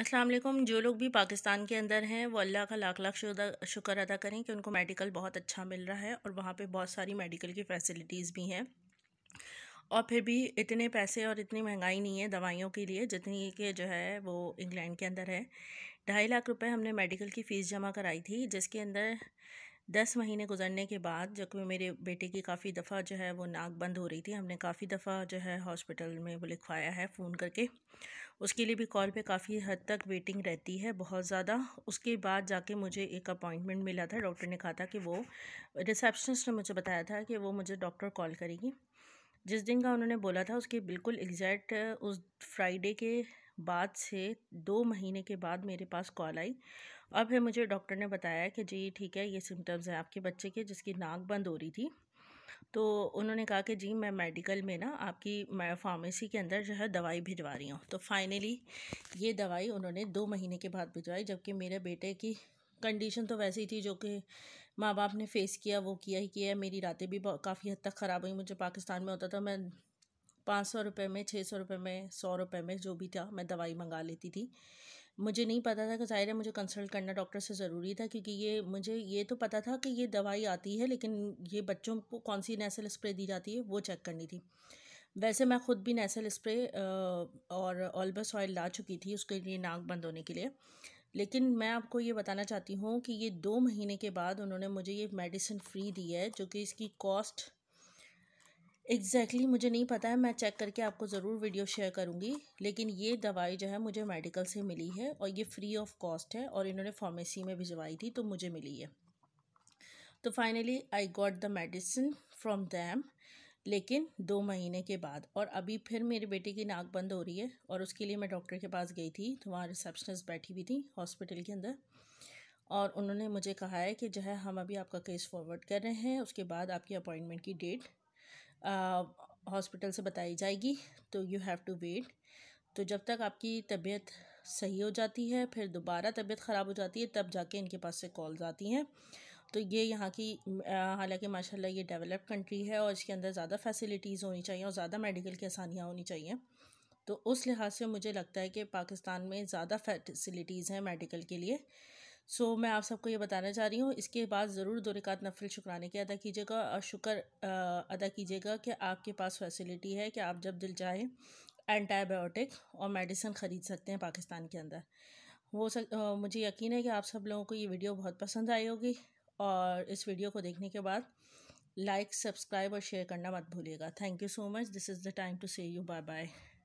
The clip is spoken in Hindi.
अस्सलाम वालेकुम जो लोग भी पाकिस्तान के अंदर हैं वो अल्लाह का लाख लाख शुक्र अदा करें कि उनको मेडिकल बहुत अच्छा मिल रहा है और वहाँ पे बहुत सारी मेडिकल की फैसिलिटीज़ भी हैं और फिर भी इतने पैसे और इतनी महंगाई नहीं है दवाइयों के लिए जितनी के जो है वो इंग्लैंड के अंदर है ढाई लाख रुपये हमने मेडिकल की फ़ीस जमा कराई थी जिसके अंदर दस महीने गुजरने के बाद जो कि मेरे बेटे की काफ़ी दफ़ा जो है वो नाक बंद हो रही थी हमने काफ़ी दफ़ा जो है हॉस्पिटल में वो लिखवाया है फ़ोन करके उसके लिए भी कॉल पे काफ़ी हद तक वेटिंग रहती है बहुत ज़्यादा उसके बाद जाके मुझे एक अपॉइंटमेंट मिला था डॉक्टर ने कहा था कि वो रिसेप्शनिस्ट ने मुझे बताया था कि वो मुझे डॉक्टर कॉल करेगी जिस दिन का उन्होंने बोला था उसके बिल्कुल एग्जैक्ट उस फ्राइडे के बाद से दो महीने के बाद मेरे पास कॉल आई और फिर मुझे डॉक्टर ने बताया कि जी ठीक है ये सिम्टम्स हैं आपके बच्चे के जिसकी नाक बंद हो रही थी तो उन्होंने कहा कि जी मैं मेडिकल में ना आपकी मैं फार्मेसी के अंदर जो है दवाई भिजवा रही हूँ तो फाइनली ये दवाई उन्होंने दो महीने के बाद भिजवाई जबकि मेरे बेटे की कंडीशन तो वैसे ही थी जो कि माँ बाप ने फ़ेस किया वो किया ही किया मेरी रातें भी काफ़ी हद तक ख़राब हुई मुझे पाकिस्तान में होता था मैं पाँच सौ रुपये में छः सौ रुपये में सौ रुपये में जो भी था मैं दवाई मंगा लेती थी मुझे नहीं पता था कि ज़ाहिर है मुझे कंसल्ट करना डॉक्टर से ज़रूरी था क्योंकि ये मुझे ये तो पता था कि ये दवाई आती है लेकिन ये बच्चों को कौन सी नेसल स्प्रे दी जाती है वो चेक करनी थी वैसे मैं ख़ुद भी नेसल स्प्रे और ऑलबस ऑयल ला चुकी थी उसके लिए नाक बंद होने के लिए लेकिन मैं आपको ये बताना चाहती हूँ कि ये दो महीने के बाद उन्होंने मुझे ये मेडिसिन फ्री दी है जो कि इसकी कॉस्ट एग्जैक्टली exactly, मुझे नहीं पता है मैं चेक करके आपको ज़रूर वीडियो शेयर करूँगी लेकिन ये दवाई जो है मुझे मेडिकल से मिली है और ये फ्री ऑफ कॉस्ट है और इन्होंने फार्मेसी में भिजवाई थी तो मुझे मिली है तो finally I got the medicine from them लेकिन दो महीने के बाद और अभी फिर मेरे बेटे की नाक बंद हो रही है और उसके लिए मैं डॉक्टर के पास गई थी तो वहाँ रिसेप्शनिस्ट बैठी हुई थी हॉस्पिटल के अंदर और उन्होंने मुझे कहा है कि जो है हम अभी आपका केस फॉरवर्ड कर रहे हैं उसके बाद आपकी अपॉइंटमेंट की डेट हॉस्पिटल से बताई जाएगी तो यू हैव टू वेट तो जब तक आपकी तबीयत सही हो जाती है फिर दोबारा तबीयत ख़राब हो जाती है तब जाके इनके पास से कॉल्स आती हैं तो ये यहाँ की हालांकि माशाल्लाह ये डेवलप कंट्री है और इसके अंदर ज़्यादा फैसिलिटीज़ होनी चाहिए और ज़्यादा मेडिकल की आसानियाँ होनी चाहिए तो उस लिहाज से मुझे लगता है कि पाकिस्तान में ज़्यादा फैसिलिटीज़ हैं मेडिकल के लिए सो मैं आप सबको ये बताना चाह रही हूँ इसके बाद ज़रूर दो रिकात नफिल शुक्राने के अदा कीजिएगा और शुक्र अदा कीजिएगा कि आपके पास फैसिलिटी है कि आप जब दिल जाए एंटीबायोटिक और मेडिसिन ख़रीद सकते हैं पाकिस्तान के अंदर हो सक आ, मुझे यकीन है कि आप सब लोगों को ये वीडियो बहुत पसंद आई होगी और इस वीडियो को देखने के बाद लाइक सब्सक्राइब और शेयर करना मत भूलिएगा thank you so much this is the time to say you bye bye